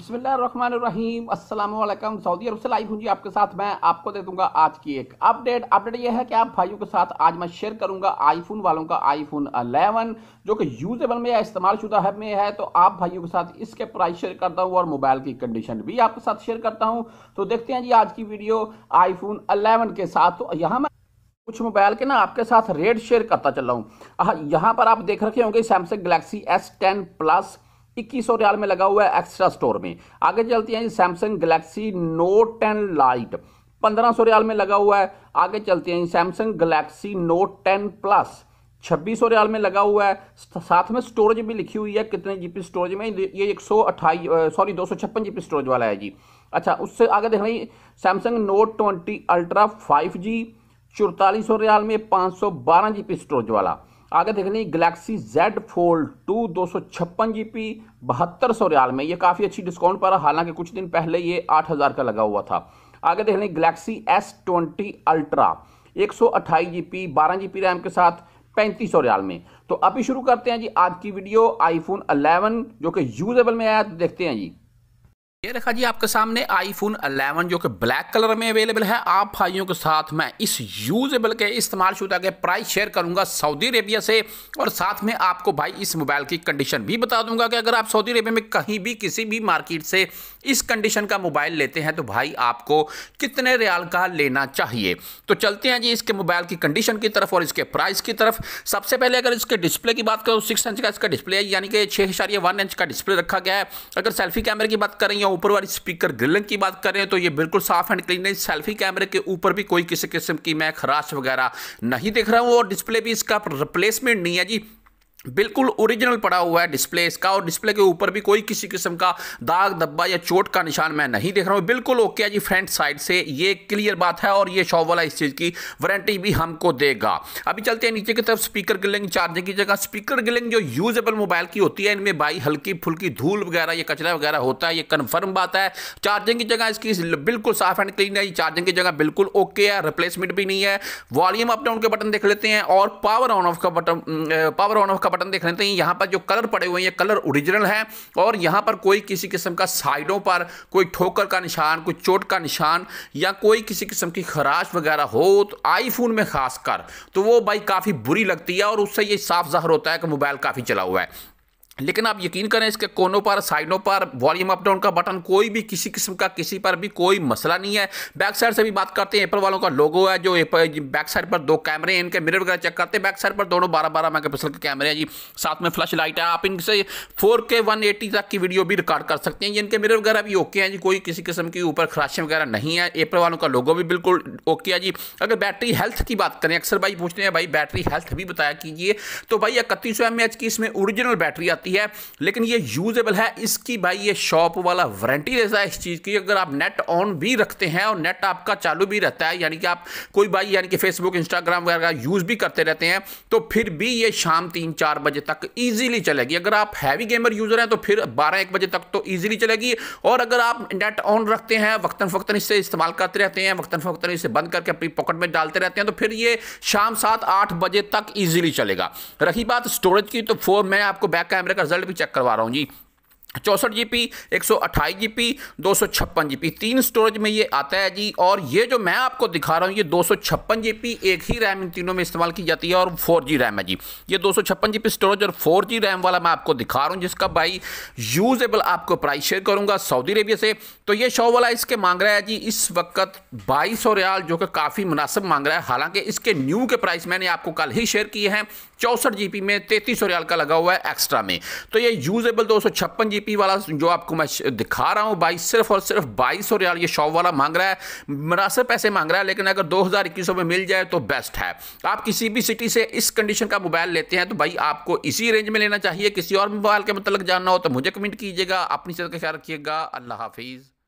बिस्मिल्लाम Aslam Saudi अरब से live हूँ जी आपके साथ मैं आपको दे दूंगा आज की एक अपडेट अपडेट ये है कि आप भाइयों के साथ आज मैं शेयर करूंगा आईफोन वालों का आईफोन 11 जो कि यूजेबल में या इस्तेमाल शुदा है में है तो आप भाइयों के साथ इसके प्राइस शेयर करता हूँ और मोबाइल की कंडीशन भी आपके साथ शेयर करता हूँ तो देखते हैं जी आज की वीडियो आईफोन अलेवन के साथ तो यहाँ मैं कुछ मोबाइल के ना आपके साथ रेट शेयर करता चल रहा हूँ यहाँ पर आप देख रखे होंगे Samsung Galaxy S ten plus इक्कीस सौ रियाल में लगा हुआ है एक्स्ट्रा स्टोर में आगे चलते हैं Samsung Galaxy Note ten Lite पंद्रह सौ रियाल में लगा हुआ है आगे चलते हैं Samsung Galaxy Note ten plus छब्बीस सौ रियाल में लगा हुआ है साथ में स्टोरेज भी लिखी हुई है कितने पी स्टोरेज में ये एक सौ अट्ठाई सॉरी दो सौ छप्पन पी स्टोरेज वाला है जी अच्छा उससे आगे देख हैं Samsung Note twenty Ultra five G चौतालीस सौ रियाल में पाँच सौ बारह जी स्टोरेज वाला आगे देख लें गलेक्सी जेड फोल्ड टू दो सौ छप्पन जी पी बहत्तर सौ रियाल में ये काफ़ी अच्छी डिस्काउंट पर हालांकि कुछ दिन पहले ये आठ हज़ार का लगा हुआ था आगे देख लें गलेक्सी एस ट्वेंटी अल्ट्रा एक सौ अट्ठाईस जी पी बारह जी पी रैम के साथ पैंतीस सौ रियाल में तो अभी शुरू करते हैं जी आज की वीडियो आईफोन अलेवन जो कि यूजेबल में आया तो देखते हैं जी ये रखा जी आपके सामने आईफोन 11 जो कि ब्लैक कलर में अवेलेबल है आप भाइयों के साथ मैं इस यूजेबल के इस्तेमाल शुदा के प्राइस शेयर करूंगा सऊदी अरेबिया से और साथ में आपको भाई इस मोबाइल की कंडीशन भी बता दूंगा कि अगर आप सऊदी अरेबिया में कहीं भी किसी भी मार्केट से इस कंडीशन का मोबाइल लेते हैं तो भाई आपको कितने रियाल का लेना चाहिए तो चलते हैं जी इसके मोबाइल की कंडीशन की तरफ और इसके प्राइस की तरफ सबसे पहले अगर इसके डिस्प्ले की बात करो सिक्स इंच का इसका डिस्प्ले है यानी कि छः इंच का डिस्प्ले रखा गया है अगर सेल्फी कैमरे की बात करें ऊपर वाली स्पीकर ग्रिलिंग की बात करें तो ये बिल्कुल साफ एंड क्लीन है सेल्फी कैमरे के ऊपर भी कोई किसी किस्म की मैं खराश वगैरह नहीं देख रहा हूँ और डिस्प्ले भी इसका रिप्लेसमेंट नहीं है जी बिल्कुल ओरिजिनल पड़ा हुआ है डिस्प्ले इसका और डिस्प्ले के ऊपर भी कोई किसी किस्म का दाग धब्बा या चोट का निशान मैं नहीं देख रहा हूँ बिल्कुल ओके है जी फ्रंट साइड से ये क्लियर बात है और ये शॉप वाला इस चीज़ की वारंटी भी हमको देगा अभी चलते हैं नीचे की तरफ स्पीकर गिलिंग चार्जिंग की जगह स्पीकर गिलिंग जो यूजेबल मोबाइल की होती है इनमें बाई हल्की फुल्की धूल वगैरह या कचरा वगैरह होता है ये कन्फर्म बात है चार्जिंग की जगह इसकी बिल्कुल साफ एंड क्लीन है चार्जिंग की जगह बिल्कुल ओके है रिप्लेसमेंट भी नहीं है वॉल्यूम अप डाउन के बटन देख लेते हैं और पावर ऑन ऑफ का बटन पावर ऑन ऑफ का बटन देख रहे हैं यहाँ पर जो कलर पड़े हुए हैं ये कलर ओरिजिनल है और यहाँ पर कोई किसी किस्म का साइडों पर कोई ठोकर का निशान कोई चोट का निशान या कोई किसी किस्म की खराश वगैरह हो तो आईफोन में खासकर तो वो भाई काफ़ी बुरी लगती है और उससे ये साफ जाहिर होता है कि मोबाइल काफ़ी चला हुआ है लेकिन आप यकीन करें इसके कोनों पर साइडों पर वॉल्यूम अप डाउन का बटन कोई भी किसी किस्म का किसी पर भी कोई मसला नहीं है बैक साइड से भी बात करते हैं एप्पल वालों का लोगो है जो बैक साइड पर दो कैमरे हैं इनके मिरर वगैरह चेक करते हैं बैक साइड पर दोनों बारह बारह मेगा पिक्सल के कैमरे हैं जी साथ में फ्लश लाइट है आप इनसे फोर के वन एटी तक की वीडियो भी रिकॉर्ड कर सकते हैं इनके मिरर वगैरह भी ओके हैं जी कोई किसी किस्म की ऊपर खराशें वगैरह नहीं है एप्पल वालों का लोगो भी बिल्कुल ओके है जी अगर बैटरी हेल्थ की बात करें अक्सर भाई पूछते हैं भाई बैटरी हेल्थ भी बताया कीजिए तो भाई इकतीस सौ की इसमें ओरिजिनल बैटरी आती आती है लेकिन ये यूजेबल है इसकी भाई ये शॉप वाला वारंटी देता है इस चीज़ की अगर आप नेट ऑन भी रखते हैं और नेट आपका चालू भी रहता है यानी कि आप कोई भाई यानी कि फेसबुक इंस्टाग्राम वगैरह का यूज़ भी करते रहते हैं तो फिर भी ये शाम तीन चार बजे तक ईजिली चलेगी अगर आप हैवी गेमर यूज़र हैं तो फिर बारह एक बजे तक तो ईजिली चलेगी और अगर आप नेट ऑन रखते हैं वक्ता फ़क्ता इससे इस्तेमाल करते रहते हैं वक्ता फ़क्ता इसे बंद करके अपनी पॉकेट में डालते रहते हैं तो फिर ये शाम सात आठ बजे तक ईजिली चलेगा रही बात स्टोरेज की तो फोर मैं आपको बैक कैमरे का रिजल्ट भी चेक करवा रहा हूँ जी चौंसठ जी पी एक सौ अट्ठाईस जी पी दो सौ छप्पन जी पी तीन स्टोरेज में ये आता है जी और ये जो मैं आपको दिखा रहा हूँ ये दो सौ छप्पन जी पी एक ही रैम इन तीनों में इस्तेमाल की जाती है और फोर जी रैम है जी ये दो सौ छप्पन जी पी स्टोरेज और फोर जी रैम वाला मैं आपको दिखा रहा हूँ जिसका भाई यूजेबल आपको प्राइस शेयर करूँगा सऊदी अरेबिया से तो ये शो वाला इसके मांग रहा है जी इस वक्त बाईस सौ रियाल जो कि काफ़ी मुनासिब मांग रहा है हालांकि इसके न्यू के प्राइस मैंने आपको कल ही शेयर किए हैं चौंसठ जी पी में तैतीस सौ रियाल का लगा हुआ है एक्स्ट्रा में तो ये यूजेबल दो सौ छप्पन जी पीपी वाला जो आपको मैं दिखा रहा हूँ बाईस सिर्फ और सिर्फ बाईस सौ रियाल ये शॉप वाला मांग रहा है मुनासिब पैसे मांग रहा है लेकिन अगर दो हज़ार इक्कीस सौ में मिल जाए तो बेस्ट है आप किसी भी सिटी से इस कंडीशन का मोबाइल लेते हैं तो भाई आपको इसी रेंज में लेना चाहिए किसी और मोबाइल के मतलब जानना हो तो मुझे कमेंट कीजिएगा अपनी सेहत का ख्याल रखिएगा अल्लाह हाफिज़